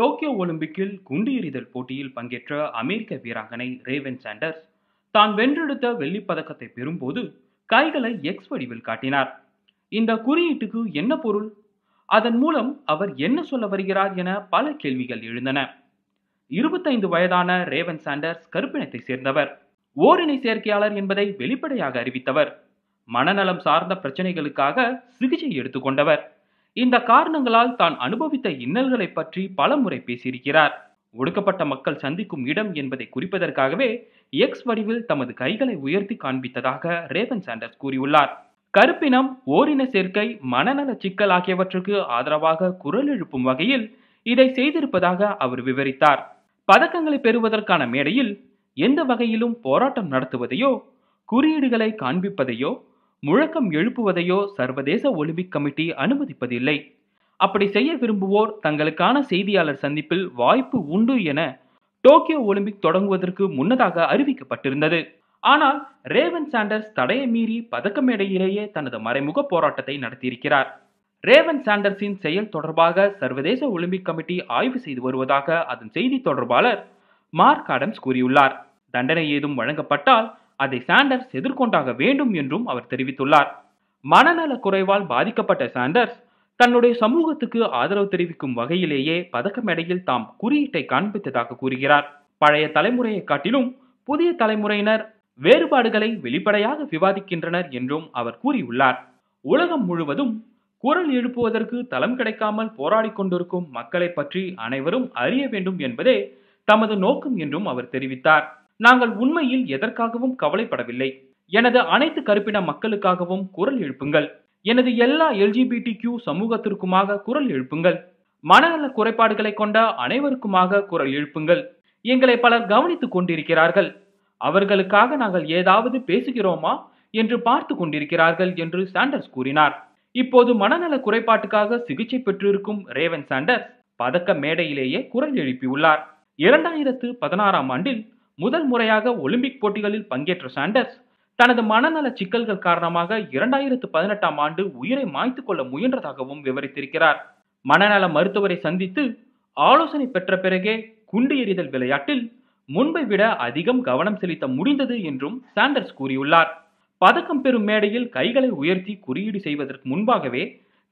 Tokyo ஒலிம்பிக்கில் குண்டு எறிதல் போட்டியில் பங்கேற்ற அமெரிக்க வீராங்கனை ரேவன் சாண்டர்ஸ் தான் வென்றெடுத்த வெள்ளிப் பதக்கத்தை பெறும்போது கைகளை எக்ஸ் வடிவில் காட்டினார் இந்த குறியீட்டுக்கு என்ன பொருள் அதன் மூலம் அவர் என்ன சொல்ல வருகிறார் என பல கேள்விகள் எழுந்தன இருபத்தைந்து வயதான ரேவன் சாண்டர்ஸ் கருப்பினத்தை சேர்ந்தவர் ஓரிணை சேர்க்கையாளர் என்பதை வெளிப்படையாக அறிவித்தவர் மனநலம் சார்ந்த பிரச்சனைகளுக்காக சிகிச்சை எடுத்துக்கொண்டவர் இந்த காரணங்களால் தான் அனுபவித்த இன்னல்களை பற்றி பல முறை பேசியிருக்கிறார் ஒடுக்கப்பட்ட மக்கள் சந்திக்கும் இடம் என்பதை குறிப்பதற்காகவே எக்ஸ் வடிவில் தமது கைகளை உயர்த்தி காண்பித்ததாக ரேவன் சாண்டர்ஸ் கூறியுள்ளார் கருப்பினம் ஓரின சேர்க்கை மனநல சிக்கல் ஆகியவற்றுக்கு ஆதரவாக குரல் எழுப்பும் வகையில் இதை செய்திருப்பதாக அவர் விவரித்தார் பதக்கங்களை பெறுவதற்கான மேடையில் எந்த வகையிலும் போராட்டம் நடத்துவதையோ குறியீடுகளை காண்பிப்பதையோ முழக்கம் எழுப்புவதையோ சர்வதேச ஒலிம்பிக் கமிட்டி அனுமதிப்பதில்லை அப்படி செய்ய விரும்புவோர் தங்களுக்கான செய்தியாளர் சந்திப்பில் வாய்ப்பு உண்டு என டோக்கியோ ஒலிம்பிக் தொடங்குவதற்கு முன்னதாக அறிவிக்கப்பட்டிருந்தது ஆனால் ரேவன் சாண்டர்ஸ் தடையை மீறி பதக்கமேடையிலேயே தனது மறைமுக போராட்டத்தை நடத்தியிருக்கிறார் ரேவன் சாண்டர்ஸின் செயல் தொடர்பாக சர்வதேச ஒலிம்பிக் கமிட்டி ஆய்வு செய்து வருவதாக அதன் செய்தி தொடர்பாளர் மார்க் ஆடம்ஸ் கூறியுள்ளார் தண்டனை ஏதும் வழங்கப்பட்டால் அதை சாண்டர்ஸ் எதிர்கொண்டாக வேண்டும் என்றும் அவர் தெரிவித்துள்ளார் மனநல குறைவால் பாதிக்கப்பட்ட சாண்டர்ஸ் தன்னுடைய சமூகத்துக்கு ஆதரவு தெரிவிக்கும் வகையிலேயே பதக்கமேடையில் தாம் குறியீட்டை காண்பித்ததாக கூறுகிறார் பழைய தலைமுறையை காட்டிலும் புதிய தலைமுறையினர் வேறுபாடுகளை வெளிப்படையாக விவாதிக்கின்றனர் என்றும் அவர் கூறியுள்ளார் உலகம் முழுவதும் குரல் எழுப்புவதற்கு தளம் கிடைக்காமல் போராடி கொண்டிருக்கும் மக்களை பற்றி அனைவரும் அறிய வேண்டும் என்பதே தமது நோக்கம் என்றும் அவர் தெரிவித்தார் நாங்கள் உண்மையில் எதற்காகவும் கவலைப்படவில்லை எனது அனைத்து கருப்பின மக்களுக்காகவும் குரல் எழுப்புங்கள் எனது எல்லா எல்ஜிபிடி கியூ சமூகத்திற்குமாக குரல் எழுப்புங்கள் மனநல குறைபாடுகளை கொண்ட அனைவருக்குமாக குரல் எழுப்புங்கள் எங்களை பலர் கவனித்துக் கொண்டிருக்கிறார்கள் அவர்களுக்காக நாங்கள் ஏதாவது பேசுகிறோமா என்று பார்த்து கொண்டிருக்கிறார்கள் என்று சாண்டர்ஸ் கூறினார் இப்போது மனநல குறைபாட்டுக்காக சிகிச்சை பெற்றிருக்கும் ரேவன் சாண்டர்ஸ் பதக்க மேடையிலேயே குரல் எழுப்பியுள்ளார் இரண்டாயிரத்து பதினாறாம் ஆண்டில் முதல் முறையாக ஒலிம்பிக் போட்டிகளில் பங்கேற்ற சாண்டர்ஸ் தனது மனநல சிக்கல்கள் காரணமாக இரண்டாயிரத்து பதினெட்டாம் ஆண்டு உயிரை மாய்த்து கொள்ள முயன்றதாகவும் விவரித்திருக்கிறார் மனநல மருத்துவரை சந்தித்து ஆலோசனை பெற்ற பிறகே குண்டு எறிதல் விளையாட்டில் முன்பை விட அதிகம் கவனம் செலுத்த முடிந்தது என்றும் சாண்டர்ஸ் கூறியுள்ளார் பதக்கம் பெறும் மேடையில் கைகளை உயர்த்தி குறியீடு செய்வதற்கு முன்பாகவே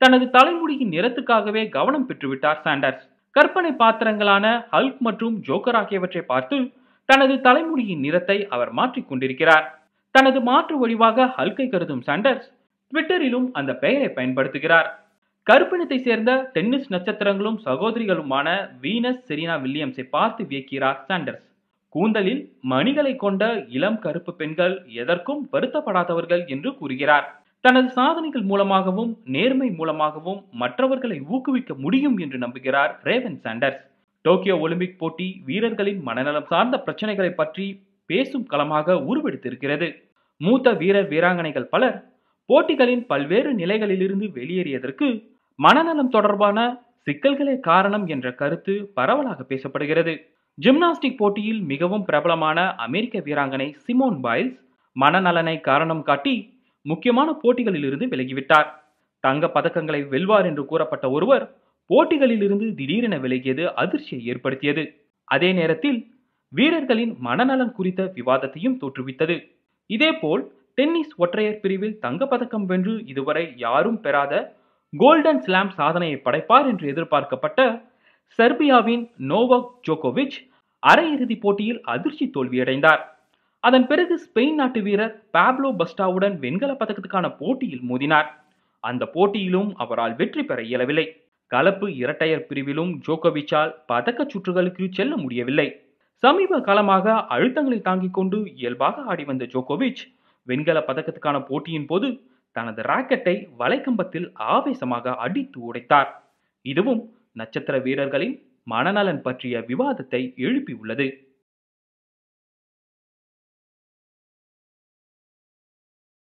தனது தலைமுடியின் நிறத்துக்காகவே கவனம் பெற்றுவிட்டார் சாண்டர்ஸ் கற்பனை பாத்திரங்களான ஹல்க் மற்றும் ஜோக்கர் ஆகியவற்றை பார்த்து தனது தலைமுடியின் நிறத்தை அவர் மாற்றிக் கொண்டிருக்கிறார் தனது மாற்று வழிவாக ஹல்கை கருதும் சாண்டர்ஸ் ட்விட்டரிலும் அந்த பெயரை பயன்படுத்துகிறார் கருப்பினத்தை சேர்ந்த டென்னிஸ் நட்சத்திரங்களும் சகோதரிகளுமான வீனஸ் செரீனா வில்லியம்ஸை பார்த்து வியக்கிறார் சாண்டர்ஸ் கூந்தலில் மணிகளை கொண்ட இளம் கருப்பு பெண்கள் எதற்கும் வருத்தப்படாதவர்கள் என்று கூறுகிறார் தனது சாதனைகள் மூலமாகவும் நேர்மை மூலமாகவும் மற்றவர்களை ஊக்குவிக்க முடியும் என்று நம்புகிறார் ரேவன் சாண்டர்ஸ் டோக்கியோ ஒலிம்பிக் போட்டி வீரர்களின் மனநலம் சார்ந்த பிரச்சனைகளை பற்றி பேசும் களமாக உருவெடுத்திருக்கிறது மூத்த வீரர் வீராங்கனைகள் பலர் போட்டிகளின் பல்வேறு நிலைகளிலிருந்து வெளியேறியதற்கு மனநலம் தொடர்பான சிக்கல்களே காரணம் என்ற கருத்து பரவலாக பேசப்படுகிறது ஜிம்னாஸ்டிக் போட்டியில் மிகவும் பிரபலமான அமெரிக்க வீராங்கனை சிமோன் பைல்ஸ் மனநலனை காரணம் காட்டி முக்கியமான போட்டிகளிலிருந்து விலகிவிட்டார் தங்க பதக்கங்களை வெல்வார் என்று கூறப்பட்ட ஒருவர் போட்டிகளில் இருந்து திடீரென விலகியது அதிர்ச்சியை ஏற்படுத்தியது அதே நேரத்தில் வீரர்களின் மனநலன் குறித்த விவாதத்தையும் தோற்றுவித்தது இதேபோல் டென்னிஸ் ஒற்றையர் பிரிவில் தங்கப்பதக்கம் வென்று இதுவரை யாரும் பெறாத கோல்டன் ஸ்லாம் சாதனையை படைப்பார் என்று எதிர்பார்க்கப்பட்ட செர்பியாவின் நோவாக் ஜோகோவிச் அரையிறுதிப் போட்டியில் அதிர்ச்சி தோல்வியடைந்தார் அதன் பிறகு ஸ்பெயின் நாட்டு வீரர் பாப்லோ பஸ்டாவுடன் வெண்கல பதக்கத்துக்கான போட்டியில் மோதினார் அந்த போட்டியிலும் அவரால் வெற்றி பெற இயலவில்லை கலப்பு இரட்டையர் பிரிவிலும் ஜோகோவிச்சால் பதக்க சுற்றுகளுக்கு செல்ல முடியவில்லை சமீப காலமாக அழுத்தங்களை தாங்கிக் கொண்டு இயல்பாக ஆடி வந்த ஜோகோவிச் வெண்கல பதக்கத்துக்கான போட்டியின் போது தனது ராக்கெட்டை வலைக்கம்பத்தில் ஆவேசமாக அடித்து உடைத்தார் இதுவும் நட்சத்திர வீரர்களின் மனநலன் பற்றிய விவாதத்தை எழுப்பியுள்ளது